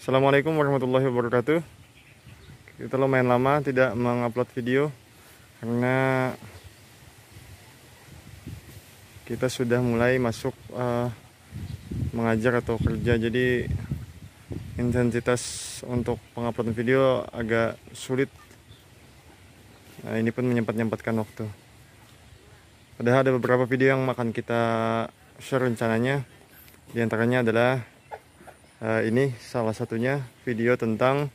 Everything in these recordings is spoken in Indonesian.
Assalamualaikum warahmatullahi wabarakatuh Kita lumayan lama tidak mengupload video Karena Kita sudah mulai masuk uh, Mengajar atau kerja Jadi Intensitas untuk penguploadan video agak sulit Nah ini pun menyempat-nyempatkan waktu Padahal ada beberapa video yang akan kita share rencananya Di antaranya adalah uh, ini salah satunya video tentang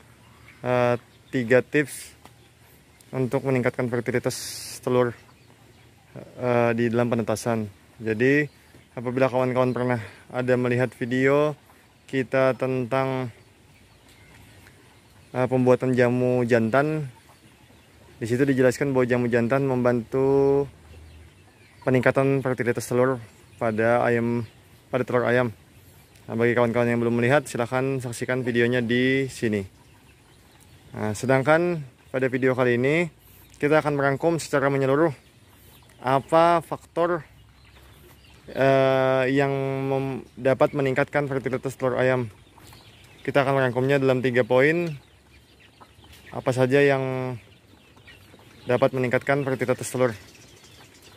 uh, tiga tips untuk meningkatkan fertilitas telur uh, di dalam penetasan. Jadi apabila kawan-kawan pernah ada melihat video kita tentang uh, pembuatan jamu jantan, di situ dijelaskan bahwa jamu jantan membantu peningkatan fertilitas telur pada ayam pada telur ayam. Nah, bagi kawan-kawan yang belum melihat, silahkan saksikan videonya di sini. Nah, sedangkan pada video kali ini, kita akan merangkum secara menyeluruh apa faktor eh, yang dapat meningkatkan fertilitas telur ayam. Kita akan merangkumnya dalam tiga poin. Apa saja yang dapat meningkatkan fertilitas telur.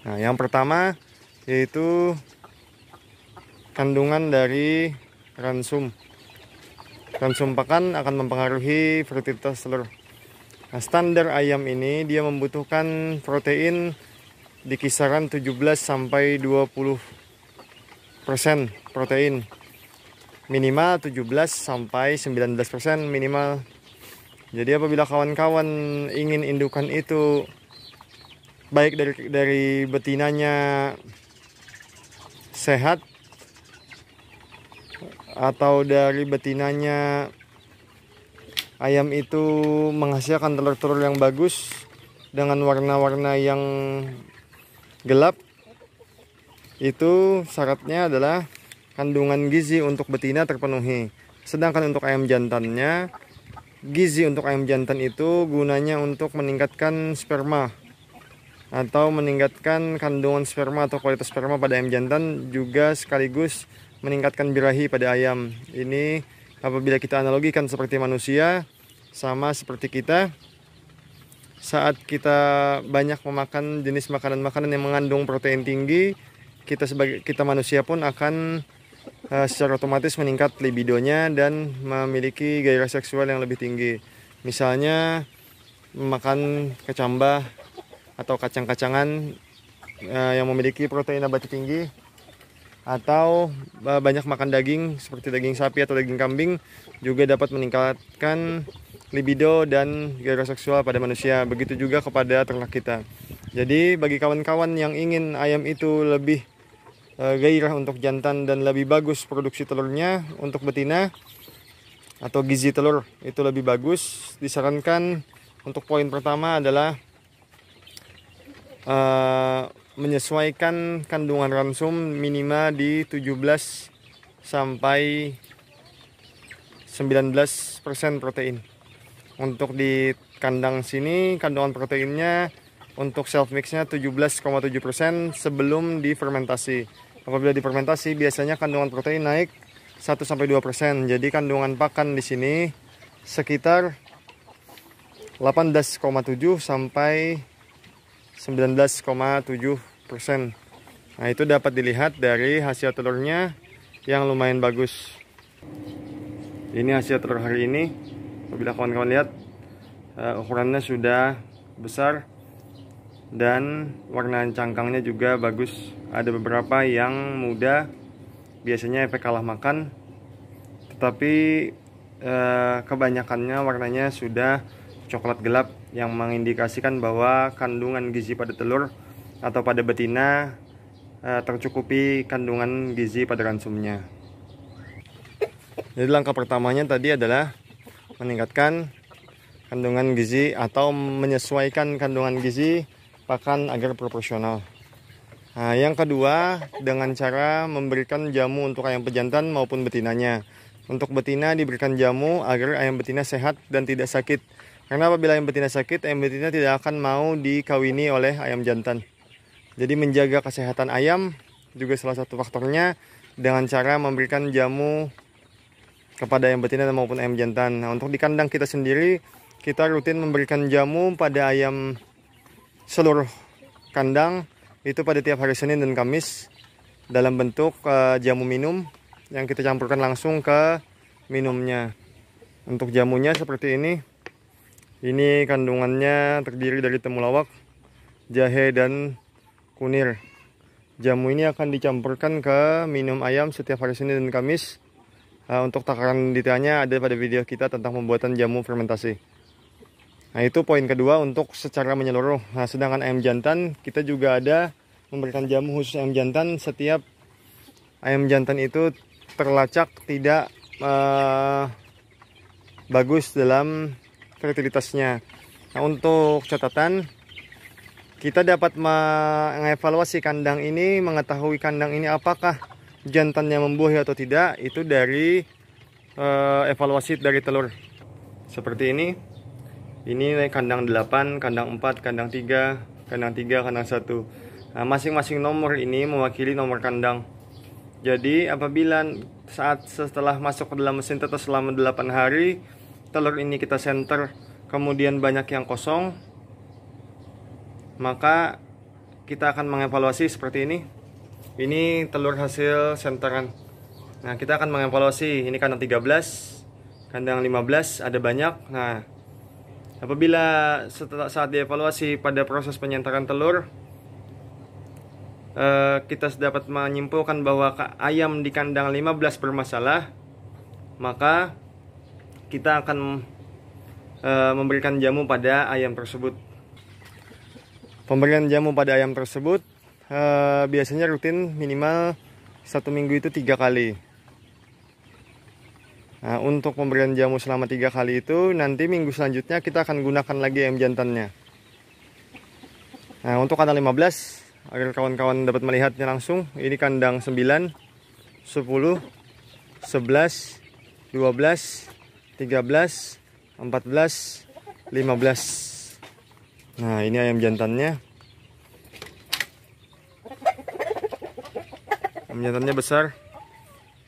Nah, yang pertama yaitu kandungan dari ransum. Ransum pakan akan mempengaruhi fertilitas telur. Nah, standar ayam ini dia membutuhkan protein di kisaran 17 sampai 20 persen protein minimal 17 sampai 19 persen minimal jadi apabila kawan-kawan ingin indukan itu baik dari dari betinanya sehat atau dari betinanya ayam itu menghasilkan telur-telur yang bagus dengan warna-warna yang gelap itu syaratnya adalah kandungan gizi untuk betina terpenuhi sedangkan untuk ayam jantannya gizi untuk ayam jantan itu gunanya untuk meningkatkan sperma atau meningkatkan kandungan sperma atau kualitas sperma pada ayam jantan juga sekaligus meningkatkan birahi pada ayam. Ini apabila kita analogikan seperti manusia sama seperti kita saat kita banyak memakan jenis makanan-makanan yang mengandung protein tinggi, kita sebagai kita manusia pun akan uh, secara otomatis meningkat libidonya dan memiliki gairah seksual yang lebih tinggi. Misalnya makan kecambah atau kacang-kacangan uh, yang memiliki protein abadi tinggi atau eh, banyak makan daging seperti daging sapi atau daging kambing juga dapat meningkatkan libido dan gairah seksual pada manusia begitu juga kepada ternak kita jadi bagi kawan-kawan yang ingin ayam itu lebih eh, gairah untuk jantan dan lebih bagus produksi telurnya untuk betina atau gizi telur itu lebih bagus disarankan untuk poin pertama adalah uh, menyesuaikan kandungan ransum minimal di 17 sampai 19% protein. Untuk di kandang sini kandungan proteinnya untuk self mixnya 17,7% sebelum difermentasi. Apabila difermentasi biasanya kandungan protein naik 1 sampai 2%. Jadi kandungan pakan di sini sekitar 18,7 sampai 19,7 persen. Nah itu dapat dilihat dari hasil telurnya yang lumayan bagus. Ini hasil telur hari ini. Apabila kawan-kawan lihat uh, ukurannya sudah besar dan warna cangkangnya juga bagus. Ada beberapa yang muda, biasanya efek kalah makan, tetapi uh, kebanyakannya warnanya sudah coklat gelap yang mengindikasikan bahwa kandungan gizi pada telur atau pada betina eh, tercukupi kandungan gizi pada ransumnya. Jadi langkah pertamanya tadi adalah meningkatkan kandungan gizi atau menyesuaikan kandungan gizi pakan agar proporsional. Nah, yang kedua dengan cara memberikan jamu untuk ayam pejantan maupun betinanya. Untuk betina diberikan jamu agar ayam betina sehat dan tidak sakit. Karena apabila ayam betina sakit, ayam betina tidak akan mau dikawini oleh ayam jantan. Jadi menjaga kesehatan ayam juga salah satu faktornya dengan cara memberikan jamu kepada ayam betina maupun ayam jantan. Nah, untuk di kandang kita sendiri, kita rutin memberikan jamu pada ayam seluruh kandang itu pada tiap hari Senin dan Kamis dalam bentuk uh, jamu minum yang kita campurkan langsung ke minumnya. Untuk jamunya seperti ini. Ini kandungannya terdiri dari temulawak, jahe, dan kunir. Jamu ini akan dicampurkan ke minum ayam setiap hari Senin dan Kamis. Uh, untuk takaran detailnya ada pada video kita tentang pembuatan jamu fermentasi. Nah itu poin kedua untuk secara menyeluruh. Nah sedangkan ayam jantan kita juga ada memberikan jamu khusus ayam jantan setiap ayam jantan itu terlacak tidak uh, bagus dalam fertilitasnya. Nah, untuk catatan kita dapat mengevaluasi kandang ini, mengetahui kandang ini apakah jantannya membuahi atau tidak itu dari e, evaluasi dari telur. Seperti ini. Ini kandang 8, kandang 4, kandang 3, kandang 3, kandang 1. Nah, masing-masing nomor ini mewakili nomor kandang. Jadi apabila saat setelah masuk ke dalam mesin tetes selama 8 hari telur ini kita center kemudian banyak yang kosong maka kita akan mengevaluasi seperti ini ini telur hasil senteran nah kita akan mengevaluasi ini kandang 13 kandang 15 ada banyak nah apabila setelah saat dievaluasi pada proses penyentaran telur eh, kita dapat menyimpulkan bahwa ayam di kandang 15 bermasalah maka kita akan uh, memberikan jamu pada ayam tersebut. Pemberian jamu pada ayam tersebut uh, biasanya rutin minimal satu minggu itu tiga kali. Nah, untuk pemberian jamu selama tiga kali itu nanti minggu selanjutnya kita akan gunakan lagi ayam jantannya. Nah, untuk kandang 15 agar kawan-kawan dapat melihatnya langsung, ini kandang 9, 10, 11, 12, 13, 14, 15. Nah, ini ayam jantannya. Ayam jantannya besar.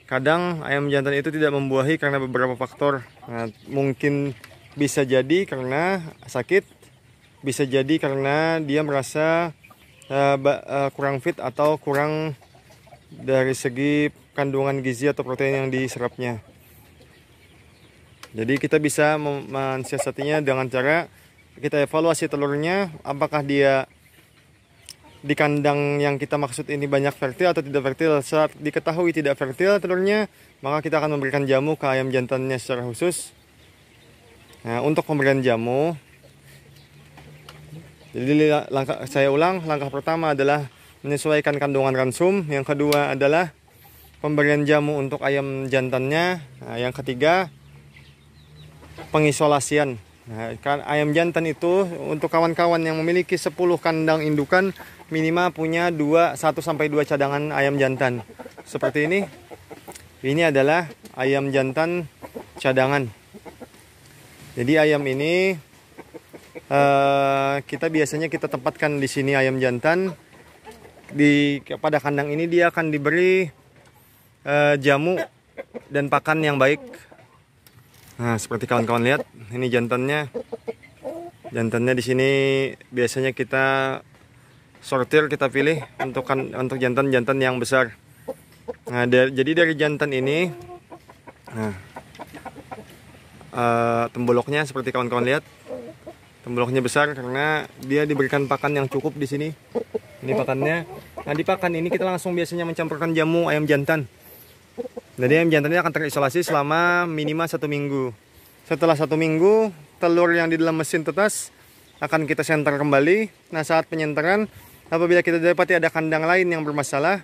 Kadang ayam jantan itu tidak membuahi karena beberapa faktor. Nah, mungkin bisa jadi karena sakit, bisa jadi karena dia merasa uh, uh, kurang fit atau kurang dari segi kandungan gizi atau protein yang diserapnya. Jadi kita bisa mensiasatinya dengan cara kita evaluasi telurnya apakah dia di kandang yang kita maksud ini banyak fertil atau tidak fertil saat diketahui tidak fertil telurnya maka kita akan memberikan jamu ke ayam jantannya secara khusus nah untuk pemberian jamu jadi langkah saya ulang langkah pertama adalah menyesuaikan kandungan ransum yang kedua adalah pemberian jamu untuk ayam jantannya nah, yang ketiga pengisolasian. Nah, kan ayam jantan itu untuk kawan-kawan yang memiliki 10 kandang indukan minimal punya 2 1 sampai 2 cadangan ayam jantan. Seperti ini. Ini adalah ayam jantan cadangan. Jadi ayam ini uh, kita biasanya kita tempatkan di sini ayam jantan di pada kandang ini dia akan diberi uh, jamu dan pakan yang baik Nah, seperti kawan-kawan lihat, ini jantannya. Jantannya di sini biasanya kita sortir, kita pilih untuk kan untuk jantan-jantan yang besar. Nah, dari, jadi dari jantan ini nah uh, temboloknya seperti kawan-kawan lihat. Temboloknya besar karena dia diberikan pakan yang cukup di sini. Ini pakannya. Nah, di pakan ini kita langsung biasanya mencampurkan jamu ayam jantan. Jadi ayam jantan ini akan terisolasi selama minimal satu minggu. Setelah satu minggu, telur yang di dalam mesin tetas akan kita senter kembali. Nah saat penyenteran, apabila kita dapati ada kandang lain yang bermasalah,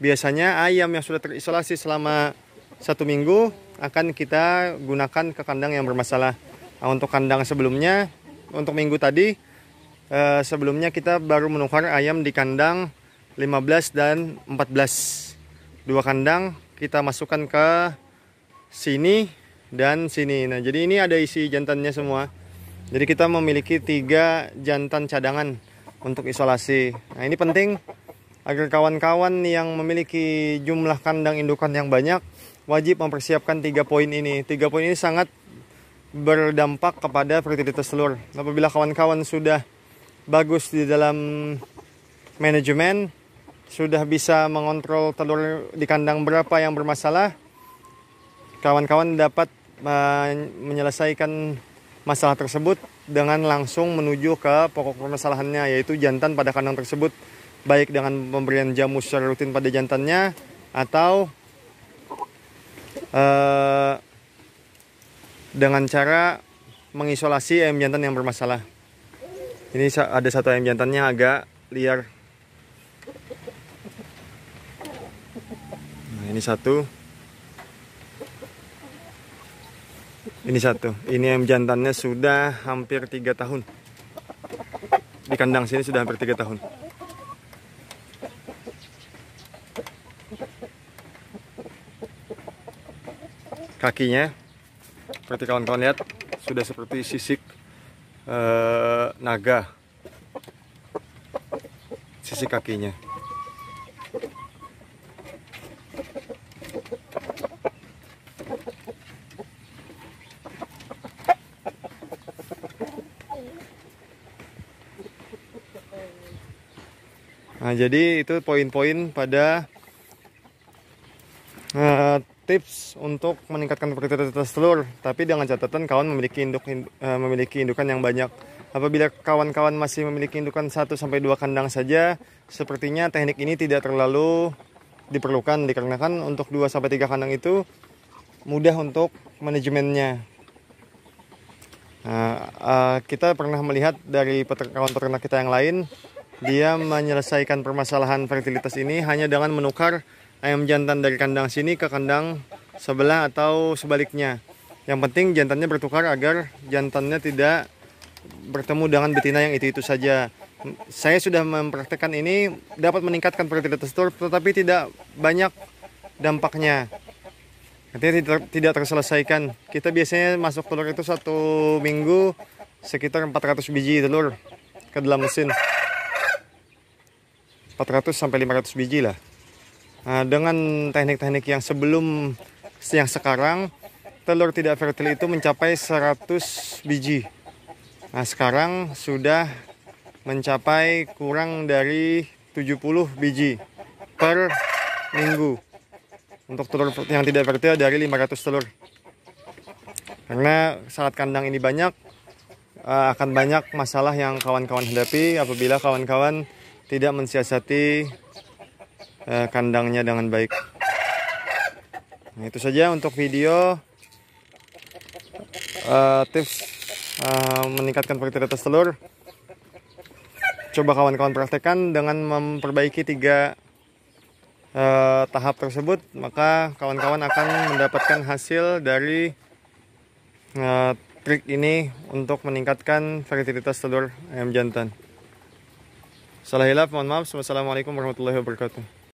biasanya ayam yang sudah terisolasi selama satu minggu akan kita gunakan ke kandang yang bermasalah. Nah, untuk kandang sebelumnya, untuk minggu tadi, eh, sebelumnya kita baru menukar ayam di kandang 15 dan 14. Dua kandang kita masukkan ke sini dan sini. Nah, jadi ini ada isi jantannya semua. Jadi kita memiliki tiga jantan cadangan untuk isolasi. Nah, ini penting agar kawan-kawan yang memiliki jumlah kandang indukan yang banyak wajib mempersiapkan tiga poin ini. Tiga poin ini sangat berdampak kepada fertilitas telur. Apabila kawan-kawan sudah bagus di dalam manajemen, sudah bisa mengontrol telur di kandang berapa yang bermasalah, kawan-kawan dapat menyelesaikan masalah tersebut dengan langsung menuju ke pokok permasalahannya yaitu jantan pada kandang tersebut baik dengan pemberian jamu secara rutin pada jantannya atau uh, dengan cara mengisolasi ayam jantan yang bermasalah. Ini ada satu ayam jantannya agak liar satu ini satu ini yang jantannya sudah hampir tiga tahun di kandang sini sudah hampir tiga tahun kakinya seperti kawan-kawan lihat sudah seperti sisik ee, eh, naga sisik kakinya Nah, jadi itu poin-poin pada uh, tips untuk meningkatkan produktivitas telur, tapi dengan catatan kawan memiliki induk uh, memiliki indukan yang banyak. Apabila kawan-kawan masih memiliki indukan 1 sampai 2 kandang saja, sepertinya teknik ini tidak terlalu diperlukan dikarenakan untuk 2 sampai 3 kandang itu mudah untuk manajemennya. Nah, eh, kita pernah melihat dari kawan peternak kita yang lain dia menyelesaikan permasalahan fertilitas ini hanya dengan menukar ayam jantan dari kandang sini ke kandang sebelah atau sebaliknya. Yang penting jantannya bertukar agar jantannya tidak bertemu dengan betina yang itu-itu saja. Saya sudah mempraktekkan ini dapat meningkatkan fertilitas telur tetapi tidak banyak dampaknya. Artinya tidak, tidak terselesaikan. Kita biasanya masuk telur itu satu minggu sekitar 400 biji telur ke dalam mesin. 400 sampai 500 biji lah. Nah, dengan teknik-teknik yang sebelum yang sekarang telur tidak fertil itu mencapai 100 biji. Nah, sekarang sudah mencapai kurang dari 70 biji per minggu. Untuk telur yang tidak fertil dari 500 telur. Karena saat kandang ini banyak eh, akan banyak masalah yang kawan-kawan hadapi apabila kawan-kawan tidak mensiasati eh, kandangnya dengan baik. Nah, itu saja untuk video eh, tips eh, meningkatkan fertilitas telur. Coba kawan-kawan praktekkan dengan memperbaiki tiga eh, tahap tersebut, maka kawan-kawan akan mendapatkan hasil dari eh, trik ini untuk meningkatkan fertilitas telur ayam jantan. Salah hilaf, mohon maaf. warahmatullahi wabarakatuh.